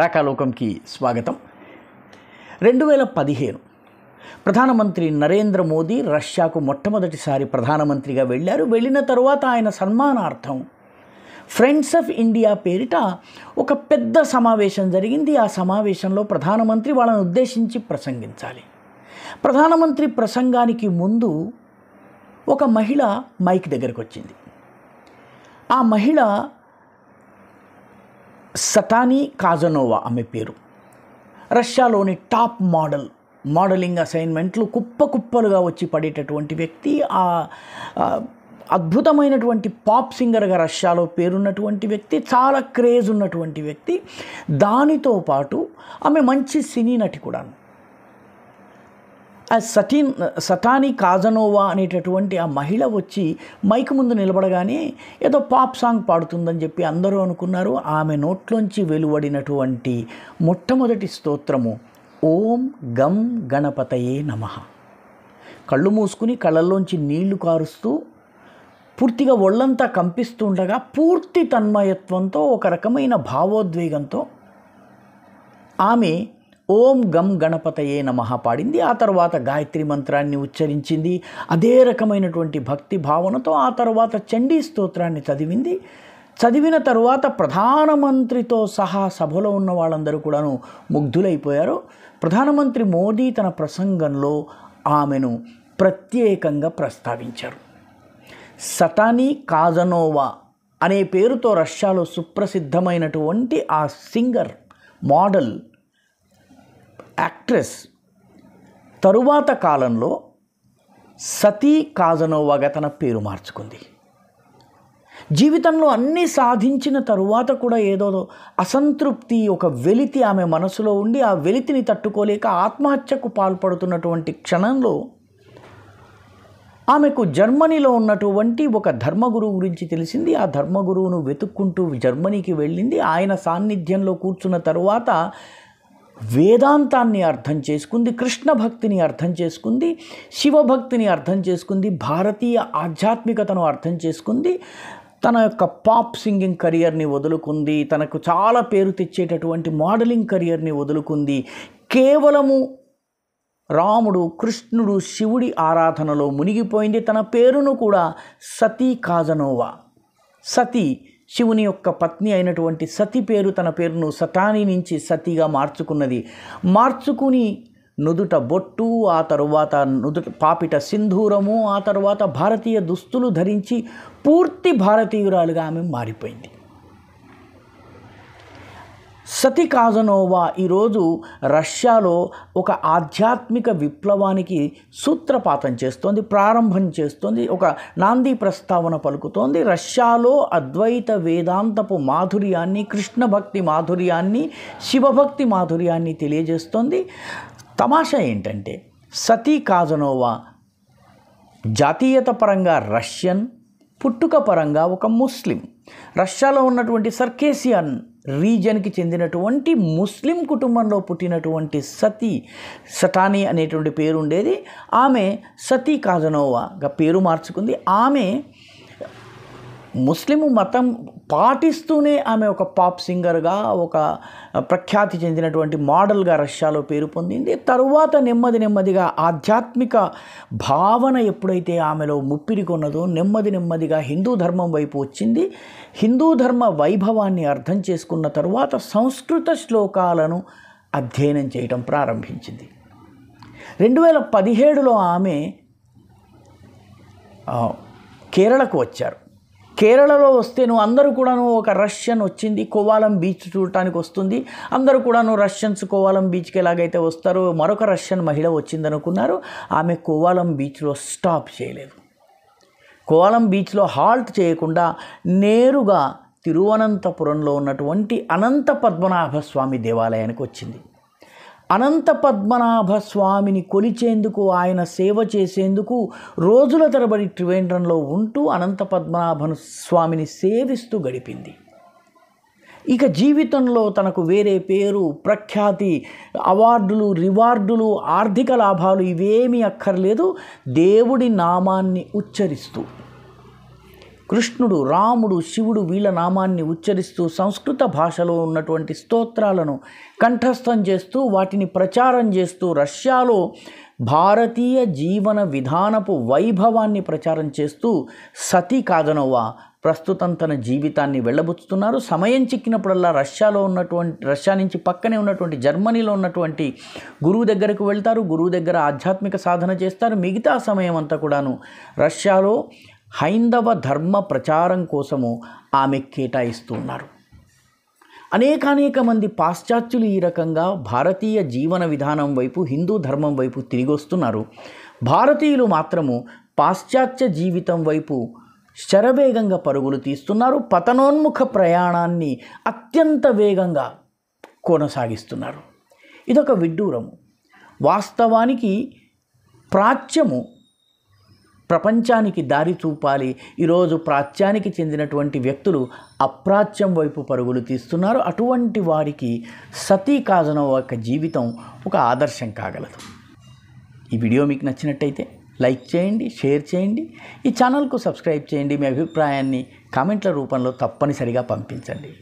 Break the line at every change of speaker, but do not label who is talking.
రాకాలోకంకి స్వాగతం రెండు వేల పదిహేను ప్రధానమంత్రి నరేంద్ర మోదీ రష్యాకు మొట్టమొదటిసారి ప్రధానమంత్రిగా వెళ్ళారు వెళ్ళిన తరువాత ఆయన సన్మానార్థం ఫ్రెండ్స్ ఆఫ్ ఇండియా పేరిట ఒక పెద్ద సమావేశం జరిగింది ఆ సమావేశంలో ప్రధానమంత్రి వాళ్ళని ఉద్దేశించి ప్రసంగించాలి ప్రధానమంత్రి ప్రసంగానికి ముందు ఒక మహిళ మైక్ దగ్గరకు వచ్చింది ఆ మహిళ సతానీ కాజనోవా ఆమె పేరు రష్యాలోని టాప్ మోడల్ మోడలింగ్ అసైన్మెంట్లు కుప్ప కుప్పలుగా వచ్చి పడేటటువంటి వ్యక్తి ఆ అద్భుతమైనటువంటి పాప్ సింగర్గా రష్యాలో పేరున్నటువంటి వ్యక్తి చాలా క్రేజ్ ఉన్నటువంటి వ్యక్తి దానితో పాటు ఆమె మంచి సినీ నటి కూడాను ఆ సటీన్ సతాని కాజనోవా అనేటటువంటి ఆ మహిళ వచ్చి మైక్ ముందు నిలబడగానే ఏదో పాప్ సాంగ్ పాడుతుందని చెప్పి అందరూ అనుకున్నారు ఆమె నోట్లోంచి వెలువడినటువంటి మొట్టమొదటి స్తోత్రము ఓం గం గణపతయే నమ కళ్ళు మూసుకుని కళ్ళల్లోంచి నీళ్లు కారుస్తూ పూర్తిగా ఒళ్ళంతా కంపిస్తుండగా పూర్తి తన్మయత్వంతో ఒక రకమైన భావోద్వేగంతో ఆమె ఓం గం గణపతయే నమ పాడింది ఆ తర్వాత గాయత్రి మంత్రాన్ని ఉచ్చరించింది అదే రకమైనటువంటి భక్తి భావనతో ఆ తర్వాత చండీ స్తోత్రాన్ని చదివింది చదివిన తరువాత ప్రధానమంత్రితో సహా సభలో ఉన్న వాళ్ళందరూ కూడాను ముగ్ధులైపోయారు ప్రధానమంత్రి మోదీ తన ప్రసంగంలో ఆమెను ప్రత్యేకంగా ప్రస్తావించారు సతానీ కాజనోవా అనే పేరుతో రష్యాలో సుప్రసిద్ధమైనటువంటి ఆ సింగర్ మోడల్ యాక్ట్రెస్ తరువాత కాలంలో సతీ కాజనోవాగా తన పేరు మార్చుకుంది జీవితంలో అన్నీ సాధించిన తరువాత కూడా ఏదో అసంతృప్తి ఒక వెలితి ఆమె మనసులో ఉండి ఆ వెలితిని తట్టుకోలేక ఆత్మహత్యకు పాల్పడుతున్నటువంటి క్షణంలో ఆమెకు జర్మనీలో ఉన్నటువంటి ఒక ధర్మగురువు గురించి తెలిసింది ఆ ధర్మగురువును వెతుక్కుంటూ జర్మనీకి వెళ్ళింది ఆయన సాన్నిధ్యంలో కూర్చున్న తరువాత వేదాంతాన్ని అర్థం చేసుకుంది కృష్ణ భక్తిని అర్థం చేసుకుంది శివభక్తిని అర్థం చేసుకుంది భారతీయ ఆధ్యాత్మికతను అర్థం చేసుకుంది తన యొక్క పాప్ సింగింగ్ కెరియర్ని వదులుకుంది తనకు చాలా పేరు తెచ్చేటటువంటి మోడలింగ్ కెరియర్ని వదులుకుంది కేవలము రాముడు కృష్ణుడు శివుడి ఆరాధనలో మునిగిపోయింది తన పేరును కూడా సతీ కాజనోవా సతీ శివుని యొక్క పత్ని అయినటువంటి సతి పేరు తన పేరును సతాని నుంచి సతిగా మార్చుకున్నది మార్చుకుని నుదుట బొట్టు ఆ తరువాత నుదుట పాపిట సింధూరము ఆ తరువాత భారతీయ దుస్తులు ధరించి పూర్తి భారతీయురాలుగా ఆమె మారిపోయింది సతి కాజనోవా ఈరోజు రష్యాలో ఒక ఆధ్యాత్మిక విప్లవానికి సూత్రపాతం చేస్తోంది ప్రారంభం చేస్తోంది ఒక నాంది ప్రస్తావన పలుకుతోంది రష్యాలో అద్వైత వేదాంతపు మాధుర్యాన్ని కృష్ణ భక్తి మాధుర్యాన్ని శివభక్తి మాధుర్యాన్ని తెలియజేస్తోంది తమాషా ఏంటంటే సతీ కాజనోవా జాతీయత పరంగా రష్యన్ పుట్టుక పరంగా ఒక ముస్లిం రష్యాలో ఉన్నటువంటి సర్కేసియన్ రీజన్కి చెందినటువంటి ముస్లిం కుటుంబంలో పుట్టినటువంటి సతీ సటానీ అనేటువంటి పేరు ఉండేది ఆమె సతీ కాజనోవాగా పేరు మార్చుకుంది ఆమె ముస్లిం మతం పాటిస్తూనే ఆమె ఒక పాప్ సింగర్గా ఒక ప్రఖ్యాతి చెందినటువంటి మోడల్గా రష్యాలో పేరు పొందింది తరువాత నెమ్మది నెమ్మదిగా ఆధ్యాత్మిక భావన ఎప్పుడైతే ఆమెలో ముప్పిరి నెమ్మది నెమ్మదిగా హిందూ ధర్మం వైపు వచ్చింది హిందూ ధర్మ వైభవాన్ని అర్థం చేసుకున్న తరువాత సంస్కృత శ్లోకాలను అధ్యయనం చేయటం ప్రారంభించింది రెండు వేల పదిహేడులో ఆమె కేరళకు వచ్చారు కేరళలో వస్తే నువ్వు అందరూ కూడాను ఒక రష్యన్ వచ్చింది కోవాలం బీచ్ చూడటానికి వస్తుంది అందరూ కూడాను రష్యన్స్ కోవాలం బీచ్కి ఎలాగైతే వస్తారో మరొక రష్యన్ మహిళ వచ్చిందనుకున్నారు ఆమె కోవాలం బీచ్లో స్టాప్ చేయలేదు కోవాలం బీచ్లో హాల్ట్ చేయకుండా నేరుగా తిరువనంతపురంలో ఉన్నటువంటి అనంత పద్మనాభ స్వామి దేవాలయానికి వచ్చింది అనంత పద్మనాభ స్వామిని కొలిచేందుకు ఆయన సేవ చేసేందుకు రోజుల తరబడి త్రివేంద్రంలో ఉంటూ అనంత పద్మనాభ స్వామిని సేవిస్తూ గడిపింది ఇక జీవితంలో తనకు వేరే పేరు ప్రఖ్యాతి అవార్డులు రివార్డులు ఆర్థిక లాభాలు ఇవేమీ అక్కర్లేదు దేవుడి నామాన్ని ఉచ్చరిస్తూ కృష్ణుడు రాముడు శివుడు వీళ్ళ నామాన్ని ఉచ్చరిస్తూ సంస్కృత భాషలో ఉన్నటువంటి స్తోత్రాలను కంఠస్థం చేస్తూ వాటిని ప్రచారం చేస్తూ రష్యాలో భారతీయ జీవన విధానపు వైభవాన్ని ప్రచారం చేస్తూ సతీ కాదనవ్వ ప్రస్తుతం తన జీవితాన్ని వెళ్ళబుచ్చుతున్నారు సమయం చిక్కినప్పుడల్లా రష్యాలో ఉన్నటువంటి రష్యా నుంచి పక్కనే ఉన్నటువంటి జర్మనీలో ఉన్నటువంటి గురువు దగ్గరకు వెళ్తారు గురువు దగ్గర ఆధ్యాత్మిక సాధన చేస్తారు మిగతా సమయం అంతా కూడాను రష్యాలో హైందవ ధర్మ ప్రచారం కోసము ఆమె కేటాయిస్తున్నారు అనేకానేక మంది పాశ్చాత్యులు ఈ రకంగా భారతీయ జీవన విధానం వైపు హిందూ ధర్మం వైపు తిరిగి వస్తున్నారు భారతీయులు మాత్రము పాశ్చాత్య జీవితం వైపు శరవేగంగా పరుగులు తీస్తున్నారు పతనోన్ముఖ ప్రయాణాన్ని అత్యంత వేగంగా కొనసాగిస్తున్నారు ఇదొక విడ్డూరము వాస్తవానికి ప్రాచ్యము ప్రపంచానికి దారి చూపాలి ఈరోజు ప్రాచ్యానికి చెందినటువంటి వ్యక్తులు అప్రాచ్యం వైపు పరుగులు తీస్తున్నారు అటువంటి వారికి సతీ కాజన యొక్క జీవితం ఒక ఆదర్శం కాగలదు ఈ వీడియో మీకు నచ్చినట్టయితే లైక్ చేయండి షేర్ చేయండి ఈ ఛానల్కు సబ్స్క్రైబ్ చేయండి మీ అభిప్రాయాన్ని కామెంట్ల రూపంలో తప్పనిసరిగా పంపించండి